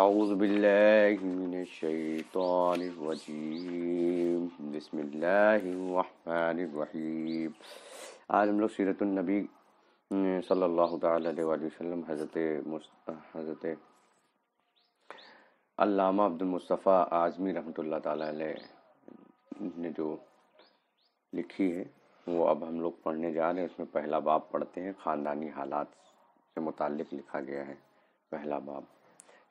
أعوذ بالله من الشيطان الرجيم بسم الله الرحمन الرحيम आज हम लोग सीरत नबी सल्लल्लाहु ताला अलैहि वसल्लम हज़रत हज़रत अल्लामा अब्दुल मुस्तफ़ा आज़मी रहमतुल्लाह ताला ने जो लिखी है वो अब हम लोग पढ़ने जा रहे हैं उसमें पहला बाब पढ़ते हैं ख़ानदानी हालात से मुतक़ लिखा गया है पहला बाब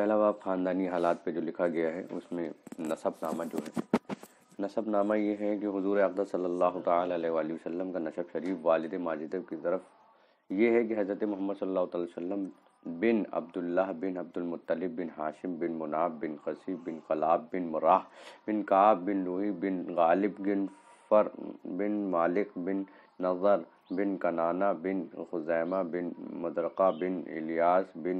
पहला बाब ख़ानदानी हालात पे जो लिखा गया है उसमें नामा जो है नामा ये है कि हजूर अकदर सल्ला वसम का नशब शरीफ वालद माजिद की तरफ ये है कि हज़रत मोहम्मद सल्ला बिन अब्दुल्ला बिन अब्दुलमतलब बिन हाशिम बिन मुनाब बिन कसीब बिन कलाब बिन मुराह बिन काब बिन रूही बिन गालिब बिन फर बिन मालिक बिन नज़र बिन कनाना बिन खुजैमा बिन मदरक़ा बिन इलियास बिन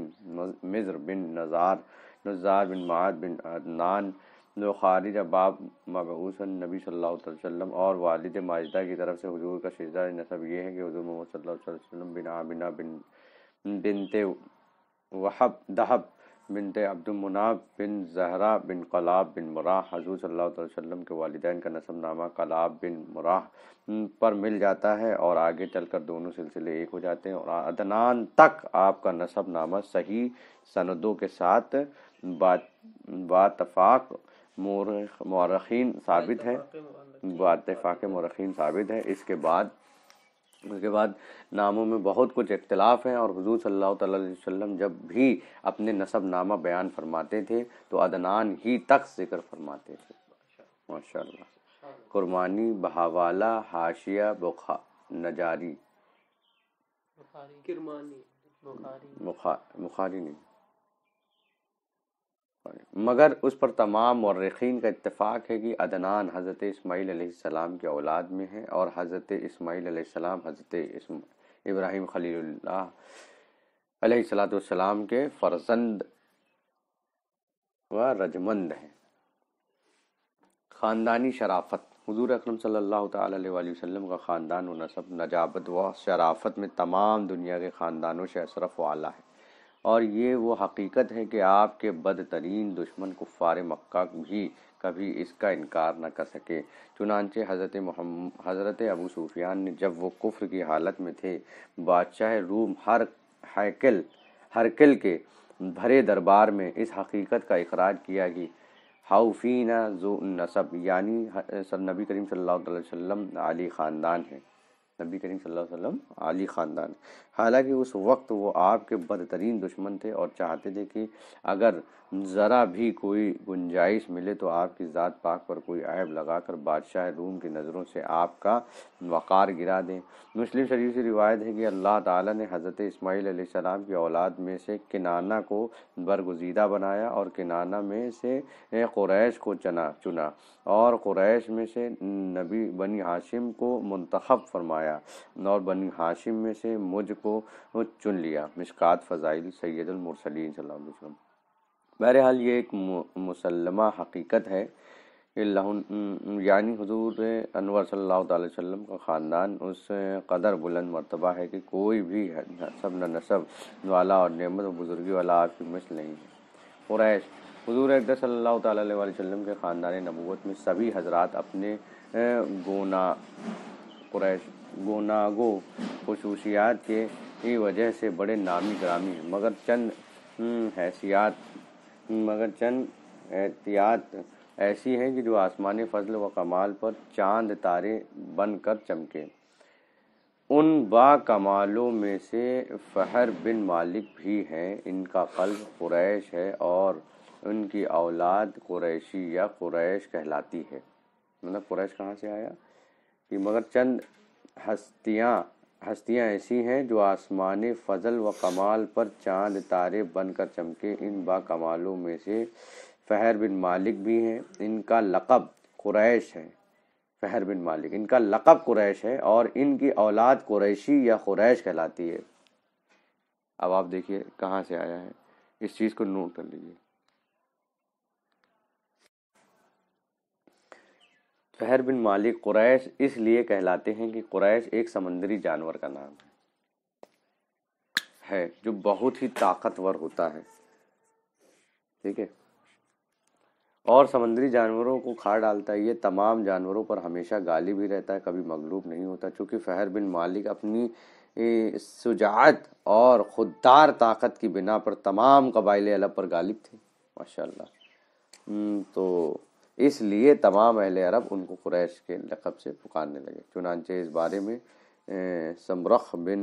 मिज़र बिन नज़ार नज़ार बिन माद बिन अदनान जो खारिज बाब मबूसन नबी सल्लल्लाहु अलैहि वसल्लम और वालिद माजदा की तरफ से हजूर का शजा नसब ये है कि हुजूर मोहम्मद सल्लल्लाहु अलैहि वसल्लम बिन आमिना बिन बिनते वहब दहब बिनते अब्दुलमनाब बिन जहरा बिन कलाब बिन मुराह हजूर सल्ला वसम के वालदे का नामा कलाब बिन मुराह पर मिल जाता है और आगे चलकर दोनों सिलसिले एक हो जाते हैं और अदनान तक आपका नसबनामा सही सनदों के साथ बात बातफाक़ मौरखीन साबित है बातफाक़ मौरखीन साबित है इसके बाद उसके बाद नामों में बहुत कुछ इख्तलाफ हैं और हजूर सल्ला वसम जब भी अपने नसब नामा बयान फरमाते थे तो अदनान ही तक जिक्र फरमाते थे माशा क़ुरबानी बहावाला हाशिया बुखा नजारी बुखारी, बुखारी नहीं मगर उस पर तमाम मर्रख़ीन का इतफ़ाक़ है कि अदनान हज़रत इसमाईलम के औलाद में है और हज़रत इसमाईलम हज़रत इब्राहिम खलील्लाम के फ़र्जंद व रजमंद हैं ख़ानदानी शराफत हजूर अक्रम सल्लल्लाहु अलैहि का ख़ानदान व नसब नजाबत व शराफत में तमाम दुनिया के ख़ानदानों से अशरफ वाला है और ये वो हकीकत है कि आपके बदतरीन दुश्मन कुफ़ार मक्का भी कभी इसका इनकार न कर सके चुनानचे हज़रत हज़रत अबू सूफियान ने जब वो कुफ्र की हालत में थे बादशाह रूम हर हैकल हरकल के भरे दरबार में इस हकीकत का अखराज किया कि हाउफीना जो नसब यानी सर नबी करीम सल्लल्लाहु अलैहि वसल्लम अली ख़ानदान है नबी करीम सल्लल्लाहु अलैहि वसल्लम आली ख़ानदान हालांकि उस वक्त वो आपके बदतरीन दुश्मन थे और चाहते थे कि अगर ज़रा भी कोई गुंजाइश मिले तो आपकी ज़ात पाक पर कोई ऐब लगाकर बादशाह रूम की नज़रों से आपका वक़ार गिरा दें मुस्लिम शरीफ से रिवायत है कि अल्लाह ताला ने हज़रत इस्माईल सलाम की औलाद में से किनाना को बरगुजीदा बनाया और किनाना में से क्रैश को चना चुना और क्रैश में से नबी बनी हाशिम को मंतखब फरमाया आया नौर बन हाशिम में से मुझको चुन लिया मिशकात फ़ज़ाइल सैदुलमरसलिन सल्लम बहरहाल ये एक मुसलमा हकीकत है यानी हजूर अनवर सल्लाम का ख़ानदान उस कदर बुलंद मरतबा है कि कोई भी नसब न नसब वाला और नमत व बुज़ुर्गी वाला आपकी मिस नहीं है क्रैश हजूर अकदर सल्ला अलैहि वसल्लम के ख़ानदान नबूत में सभी हजरात अपने गुना कुरैश गोनागो खसूसियात के ही वजह से बड़े नामी ग्रामी हैं मगर चंद हम्म, हैसियात हम्म, मगर चंद एहतियात ऐसी हैं कि जो आसमानी फजल व कमाल पर चांद तारे बनकर चमके उन बा कमालों में से फ़हर बिन मालिक भी हैं इनका कल्ब कुरैश है और उनकी औलाद कुरैशी या कुरैश कहलाती है मतलब कुरैश कहाँ से आया कि मगर चंद हस्तियाँ हस्तियाँ ऐसी हैं जो आसमान फजल व कमाल पर चांद तारे बनकर चमके इन कमालों में से फ़हर बिन मालिक भी हैं इनका लक़ब कुरैश है फ़हर बिन मालिक इनका लक़ब कुरैश है और इनकी औलाद क्रैशी या कुरैश कहलाती है अब आप देखिए कहाँ से आया है इस चीज़ को नोट कर लीजिए फहर बिन मालिक कुरैश इसलिए कहलाते हैं कि कुरैश एक समंदरी जानवर का नाम है है जो बहुत ही ताकतवर होता है ठीक है और समंदरी जानवरों को खा डालता है ये तमाम जानवरों पर हमेशा गाली भी रहता है कभी मगलूब नहीं होता चूँकि फ़हर बिन मालिक अपनी सुजात और खुददार ताकत की बिना पर तमाम कबाइल अलग पर गालिब थे माशाल्लाह हम्म, तो इसलिए तमाम अहल अरब उनको कुरैश के लकब से पुकारने लगे चुनानचे इस बारे में समरख बिन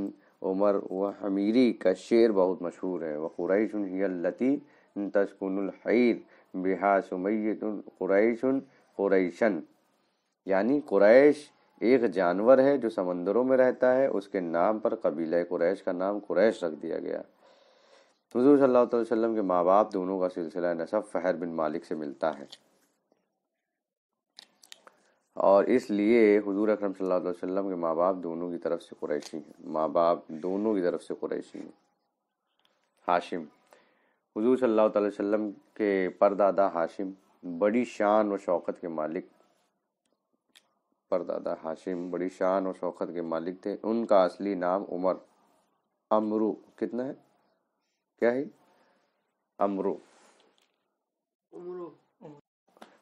उमर व हमीरी का शेर बहुत मशहूर है व कुरैश लती तस्कुनहैर बिहा सुमैत कुरैशन यानी क्रैश एक जानवर है जो समंदरों में रहता है उसके नाम पर कबीला कुरैश का नाम कुरैश रख दिया गया हजूर सल्ला वसम के माँ बाप दोनों का सिलसिला नसब फ़हर बिन मालिक से मिलता है और इसलिए हुजूर अकरम सल्लल्लाहु अलैहि वसल्लम के माँ बाप दोनों की तरफ से कुरैशी हैं माँ बाप दोनों की तरफ से कुरैशी हैं हाशिम हुजूर सल्लल्लाहु अलैहि वसल्लम के परदादा हाशिम बड़ी शान व शौकत के मालिक परदादा हाशिम बड़ी शान और शौकत के मालिक थे उनका असली नाम उमर अमरू कितना है क्या है अमरू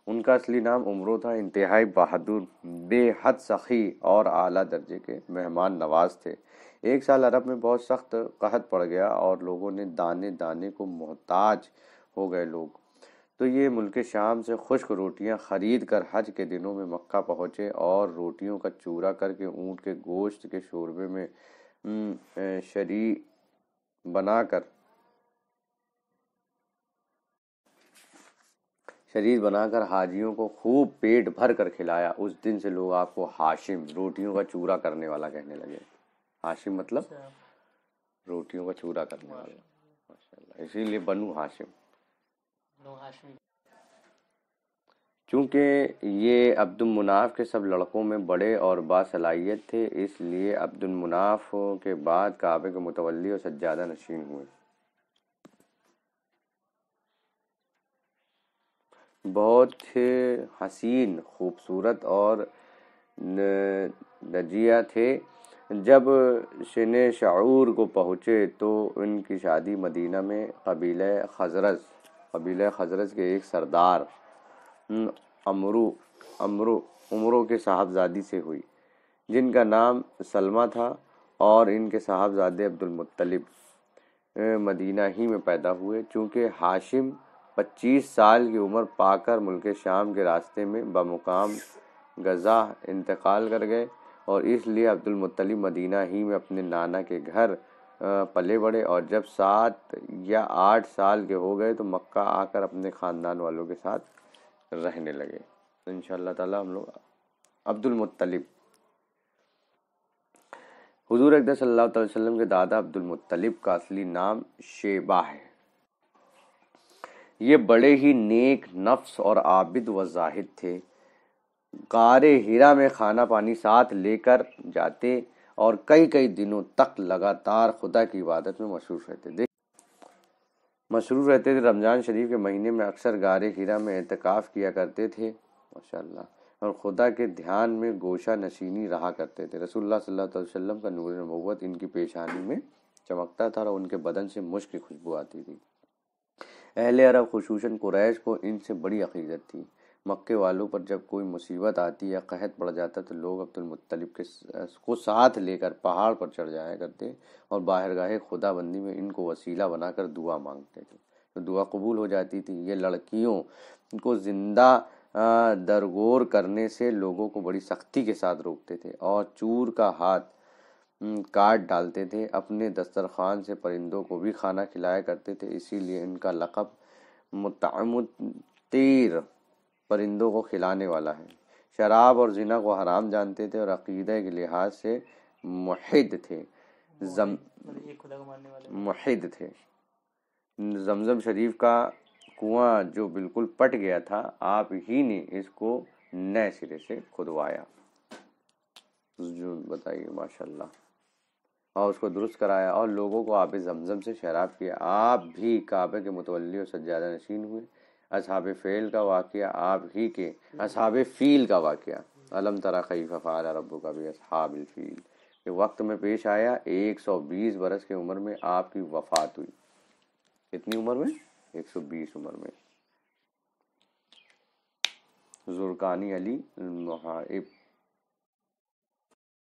उनका असली नाम उमरो था इंतहाई बहादुर बेहद सखी और आला दर्जे के मेहमान नवाज थे एक साल अरब में बहुत सख्त कहत पड़ गया और लोगों ने दाने दाने को मोहताज हो गए लोग तो ये मुल्क शाम से खुश्क रोटियां ख़रीद कर हज के दिनों में मक्का पहुँचे और रोटियों का चूरा करके ऊँट के गोश्त के शोरबे में हम्म, शरी बनाकर शरीर बनाकर हाजियों को खूब पेट भर कर खिलाया उस दिन से लोग आपको हाशिम रोटियों का चूरा करने वाला कहने लगे हाशिम मतलब अच्छा। रोटियों का चूरा करने वाला माशाल्लाह इसीलिए बनू हाशिम चूँकि ये मुनाफ के सब लड़कों में बड़े और बासलाहियत थे इसलिए मुनाफ के बाद काबे के मुतवली और सज्जादा नशीन हुए बहुत हसीन खूबसूरत और नजिया थे जब शन शूर को पहुँचे तो उनकी शादी मदीना में कबील खजरज कबील खजरज के एक सरदार अमरू अमरू उमरों के साहबजादी से हुई जिनका नाम सलमा था और इनके साहबजादे अब्दुलमतलब मदीना ही में पैदा हुए चूँकि हाशिम पच्चीस साल की उम्र पाकर मुल्क शाम के रास्ते में बमुकाम गज़ा इंतकाल कर गए और इसलिए अब्दुलमतली मदीना ही में अपने नाना के घर पले बड़े और जब सात या आठ साल के हो गए तो मक्का आकर अपने ख़ानदान वालों के साथ रहने लगे तो इन ताला हम लोग अब्दुलमतलब हजूर अकदर सल्ला वसम के दादा अब्दुलमतलब का असली नाम शेबा है ये बड़े ही नेक नफ्स और आबिद व जाहिद थे गार हीरा में खाना पानी साथ लेकर जाते और कई कई दिनों तक लगातार खुदा की इबादत में मशहूर रहते देख मशहूर रहते थे रमज़ान शरीफ के महीने में अक्सर गारे हीरा में एहतिकाफ़ किया करते थे माशा और खुदा के ध्यान में गोशा नशीनी रहा करते थे रसूलुल्लाह सल्लल्लाहु का नूर नबूत इनकी पेशानी में चमकता था और उनके बदन से मुश्क खुशबू आती थी अहल अरब खसूसन कुरैश को इनसे बड़ी अकीदत थी मक्के वालों पर जब कोई मुसीबत आती या कहत पड़ जाता तो लोग अब्दुलमतलब के को साथ लेकर पहाड़ पर चढ़ जाया करते और बाहरगाह खुदाबंदी में इनको वसीला बनाकर दुआ मांगते थे तो दुआ कबूल हो जाती थी ये लड़कियों को ज़िंदा दरगोर करने से लोगों को बड़ी सख्ती के साथ रोकते थे और चूर का हाथ काट डालते थे अपने दस्तरखान से परिंदों को भी खाना खिलाया करते थे इसीलिए इनका लक़ब मुतमतीर परिंदों को खिलाने वाला है शराब और जिना को हराम जानते थे और अकीदे के लिहाज से मुहिद थे जम मुहिद थे जमजम शरीफ का कुआं जो बिल्कुल पट गया था आप ही ने इसको नए सिरे से खुदवाया जो बताइए माशाल्लाह और उसको दुरुस्त कराया और लोगों को आप जमजम से शराब किया आप भी काबे के मुतवली और सज्जादा नशीन हुए असहाब फ़ेल का वाक़ आप ही के असहाब फ़ील का वाक़ अलम तरा खई फ़ाल रबू का भी असहाब फ़ील के वक्त में पेश आया 120 बरस की उम्र में आपकी वफात हुई कितनी उम्र में 120 उम्र में जुर्कानी अली